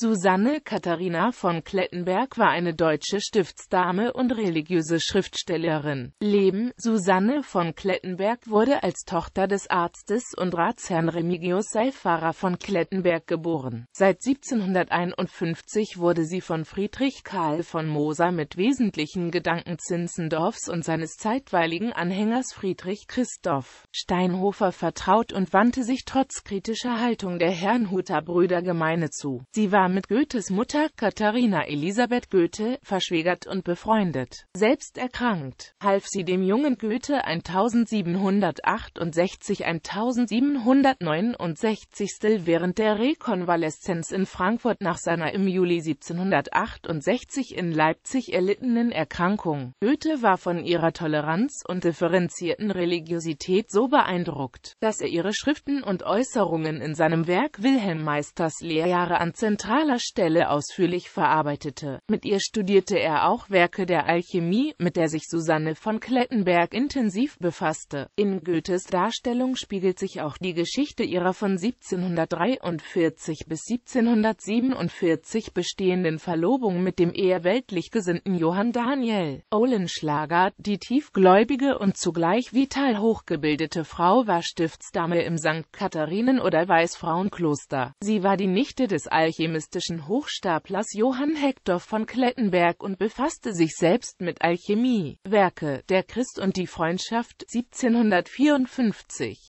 Susanne Katharina von Klettenberg war eine deutsche Stiftsdame und religiöse Schriftstellerin. Leben Susanne von Klettenberg wurde als Tochter des Arztes und Ratsherrn Remigius Seifahrer von Klettenberg geboren. Seit 1751 wurde sie von Friedrich Karl von Moser mit wesentlichen Gedanken Zinzendorfs und seines zeitweiligen Anhängers Friedrich Christoph Steinhofer vertraut und wandte sich trotz kritischer Haltung der Herrnhuter Brüdergemeine zu. Sie war mit Goethes Mutter Katharina Elisabeth Goethe verschwägert und befreundet. Selbst erkrankt, half sie dem jungen Goethe 1768-1769 während der Rekonvaleszenz in Frankfurt nach seiner im Juli 1768 in Leipzig erlittenen Erkrankung. Goethe war von ihrer Toleranz und differenzierten Religiosität so beeindruckt, dass er ihre Schriften und Äußerungen in seinem Werk Wilhelm Meisters Lehrjahre an zentral zentraler Stelle ausführlich verarbeitete. Mit ihr studierte er auch Werke der Alchemie, mit der sich Susanne von Klettenberg intensiv befasste. In Goethes Darstellung spiegelt sich auch die Geschichte ihrer von 1743 bis 1747 bestehenden Verlobung mit dem eher weltlich gesinnten Johann Daniel Olenschlager, die tiefgläubige und zugleich vital hochgebildete Frau war Stiftsdame im St. Katharinen- oder Weißfrauenkloster. Sie war die Nichte des Alchemisten alchemistischen Hochstaplers Johann Hector von Klettenberg und befasste sich selbst mit Alchemie. Werke, Der Christ und die Freundschaft, 1754